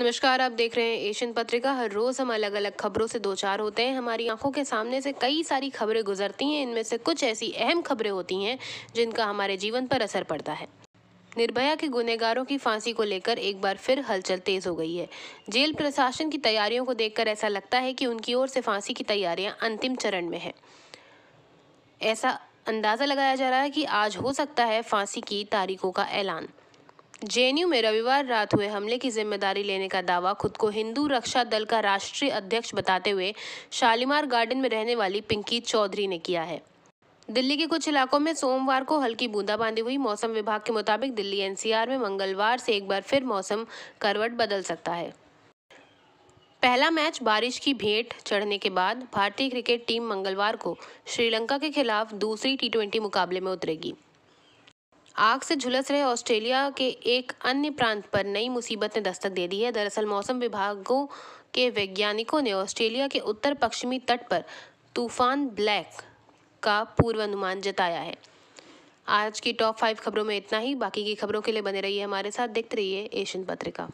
नमस्कार आप देख रहे हैं एशियन पत्रिका हर रोज हम अलग अलग खबरों से दो चार होते हैं हमारी आंखों के सामने से कई सारी खबरें गुजरती हैं इनमें से कुछ ऐसी अहम खबरें होती हैं जिनका हमारे जीवन पर असर पड़ता है निर्भया के गुनेगारों की फांसी को लेकर एक बार फिर हलचल तेज हो गई है जेल प्रशासन की तैयारियों को देखकर ऐसा लगता है कि उनकी ओर से फांसी की तैयारियां अंतिम चरण में है ऐसा अंदाज़ा लगाया जा रहा है कि आज हो सकता है फांसी की तारीखों का ऐलान जेएनयू में रविवार रात हुए हमले की जिम्मेदारी लेने का दावा खुद को हिंदू रक्षा दल का राष्ट्रीय अध्यक्ष बताते हुए शालीमार गार्डन में रहने वाली पिंकी चौधरी ने किया है दिल्ली के कुछ इलाकों में सोमवार को हल्की बूंदाबांदी हुई मौसम विभाग के मुताबिक दिल्ली एनसीआर में मंगलवार से एक बार फिर मौसम करवट बदल सकता है पहला मैच बारिश की भेंट चढ़ने के बाद भारतीय क्रिकेट टीम मंगलवार को श्रीलंका के खिलाफ दूसरी टी मुकाबले में उतरेगी आग से झुलस रहे ऑस्ट्रेलिया के एक अन्य प्रांत पर नई मुसीबत ने दस्तक दे दी है दरअसल मौसम विभागों के वैज्ञानिकों ने ऑस्ट्रेलिया के उत्तर पश्चिमी तट पर तूफान ब्लैक का पूर्वानुमान जताया है आज की टॉप फाइव खबरों में इतना ही बाकी की खबरों के लिए बने रहिए हमारे साथ देखते रहिए एशियन पत्रिका